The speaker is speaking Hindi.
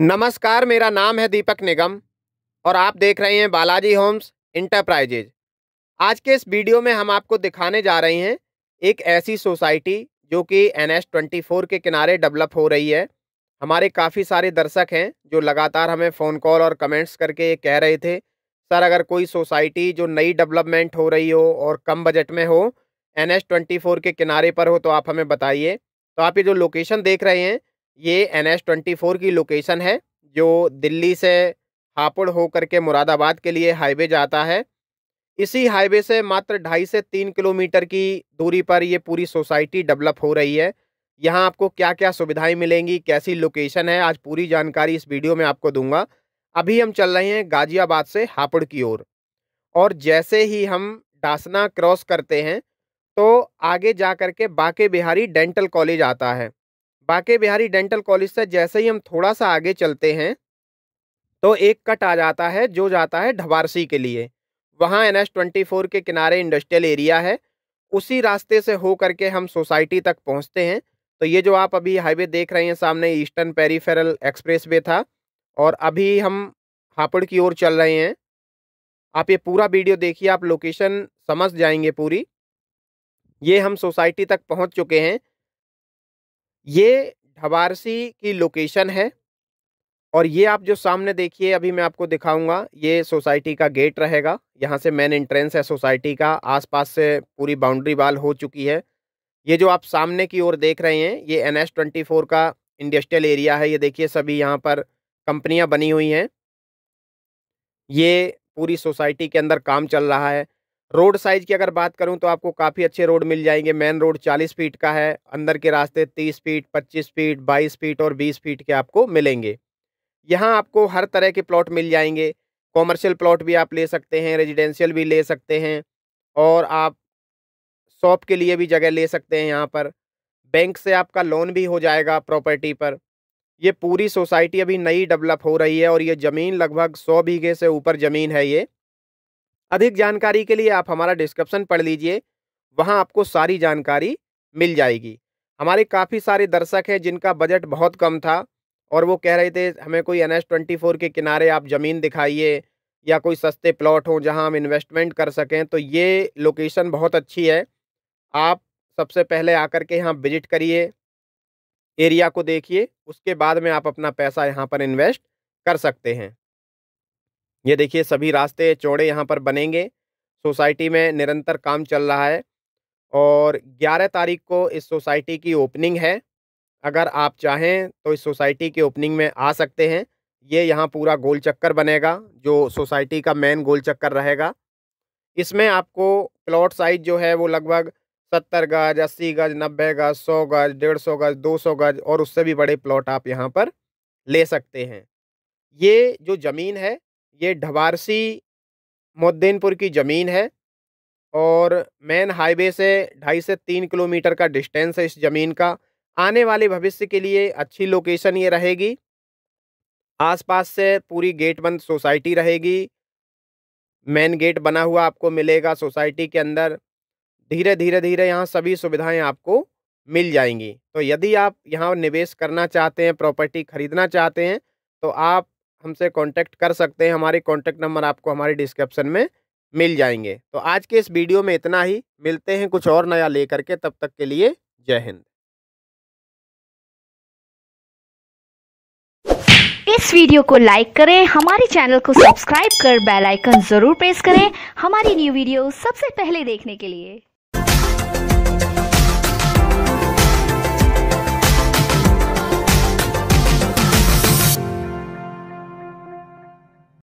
नमस्कार मेरा नाम है दीपक निगम और आप देख रहे हैं बालाजी होम्स इंटरप्राइजेज आज के इस वीडियो में हम आपको दिखाने जा रहे हैं एक ऐसी सोसाइटी जो कि एन एस ट्वेंटी फोर के किनारे डेवलप हो रही है हमारे काफ़ी सारे दर्शक हैं जो लगातार हमें फ़ोन कॉल और कमेंट्स करके ये कह रहे थे सर अगर कोई सोसाइटी जो नई डेवलपमेंट हो रही हो और कम बजट में हो एन एस ट्वेंटी फोर के किनारे पर हो तो आप हमें बताइए तो आप ये जो लोकेशन देख रहे हैं ये एन एस ट्वेंटी फोर की लोकेशन है जो दिल्ली से हापुड़ होकर के मुरादाबाद के लिए हाईवे जाता है इसी हाईवे से मात्र ढाई से तीन किलोमीटर की दूरी पर ये पूरी सोसाइटी डेवलप हो रही है यहाँ आपको क्या क्या सुविधाएं मिलेंगी कैसी लोकेशन है आज पूरी जानकारी इस वीडियो में आपको दूंगा अभी हम चल रहे हैं गाजियाबाद से हापुड़ की ओर और।, और जैसे ही हम डासना क्रॉस करते हैं तो आगे जा कर के बाके बिहारी डेंटल कॉलेज आता है बाके बिहारी डेंटल कॉलेज से जैसे ही हम थोड़ा सा आगे चलते हैं तो एक कट आ जाता है जो जाता है ढवारसी के लिए वहाँ एन एस ट्वेंटी फोर के किनारे इंडस्ट्रियल एरिया है उसी रास्ते से हो करके हम सोसाइटी तक पहुँचते हैं तो ये जो आप अभी हाईवे देख रहे हैं सामने ईस्टर्न पेरीफेरल एक्सप्रेस वे था और अभी हम हापुड़ की ओर चल रहे हैं आप ये पूरा वीडियो देखिए आप लोकेशन समझ जाएंगे पूरी ये हम सोसाइटी तक पहुंच चुके हैं ये ढवारसी की लोकेशन है और ये आप जो सामने देखिए अभी मैं आपको दिखाऊंगा ये सोसाइटी का गेट रहेगा यहाँ से मेन एंट्रेंस है सोसाइटी का आसपास से पूरी बाउंड्री वाल हो चुकी है ये जो आप सामने की ओर देख रहे हैं ये एन एस ट्वेंटी फोर का इंडस्ट्रियल एरिया है ये देखिए सभी यहाँ पर कंपनियाँ बनी हुई हैं ये पूरी सोसाइटी के अंदर काम चल रहा है रोड साइज की अगर बात करूं तो आपको काफ़ी अच्छे रोड मिल जाएंगे मेन रोड 40 फीट का है अंदर के रास्ते 30 फीट 25 फीट 22 फीट और 20 फीट के आपको मिलेंगे यहाँ आपको हर तरह के प्लॉट मिल जाएंगे कॉमर्शियल प्लॉट भी आप ले सकते हैं रेजिडेंशियल भी ले सकते हैं और आप शॉप के लिए भी जगह ले सकते हैं यहाँ पर बैंक से आपका लोन भी हो जाएगा प्रॉपर्टी पर ये पूरी सोसाइटी अभी नई डेवलप हो रही है और ये ज़मीन लगभग सौ बीघे से ऊपर ज़मीन है ये अधिक जानकारी के लिए आप हमारा डिस्क्रिप्शन पढ़ लीजिए वहाँ आपको सारी जानकारी मिल जाएगी हमारे काफ़ी सारे दर्शक हैं जिनका बजट बहुत कम था और वो कह रहे थे हमें कोई एन एस ट्वेंटी फोर के किनारे आप ज़मीन दिखाइए या कोई सस्ते प्लॉट हों जहां हम इन्वेस्टमेंट कर सकें तो ये लोकेशन बहुत अच्छी है आप सबसे पहले आकर के यहाँ विजिट करिए एरिया को देखिए उसके बाद में आप अपना पैसा यहाँ पर इन्वेस्ट कर सकते हैं ये देखिए सभी रास्ते चौड़े यहाँ पर बनेंगे सोसाइटी में निरंतर काम चल रहा है और 11 तारीख को इस सोसाइटी की ओपनिंग है अगर आप चाहें तो इस सोसाइटी की ओपनिंग में आ सकते हैं ये यहाँ पूरा गोल चक्कर बनेगा जो सोसाइटी का मेन गोल चक्कर रहेगा इसमें आपको प्लॉट साइज जो है वो लगभग सत्तर गज अस्सी गज नब्बे गज सौ गज डेढ़ सौ गज दो सौ गज और उससे भी बड़े प्लॉट आप यहाँ पर ले सकते हैं ये जो ज़मीन है ये ढवारसी मोद्दीनपुर की ज़मीन है और मेन हाईवे से ढाई से तीन किलोमीटर का डिस्टेंस है इस ज़मीन का आने वाले भविष्य के लिए अच्छी लोकेशन ये रहेगी आसपास से पूरी गेट बंद सोसाइटी रहेगी मेन गेट बना हुआ आपको मिलेगा सोसाइटी के अंदर धीरे धीरे धीरे यहाँ सभी सुविधाएं आपको मिल जाएंगी तो यदि आप यहाँ निवेश करना चाहते हैं प्रॉपर्टी खरीदना चाहते हैं तो आप हमसे कांटेक्ट कर सकते हैं हमारे कांटेक्ट नंबर आपको हमारे डिस्क्रिप्शन में मिल जाएंगे तो आज के इस वीडियो में इतना ही मिलते हैं कुछ और नया लेकर के तब तक के लिए जय हिंद इस वीडियो को लाइक करें हमारे चैनल को सब्सक्राइब कर बेल आइकन जरूर प्रेस करें हमारी न्यू वीडियो सबसे पहले देखने के लिए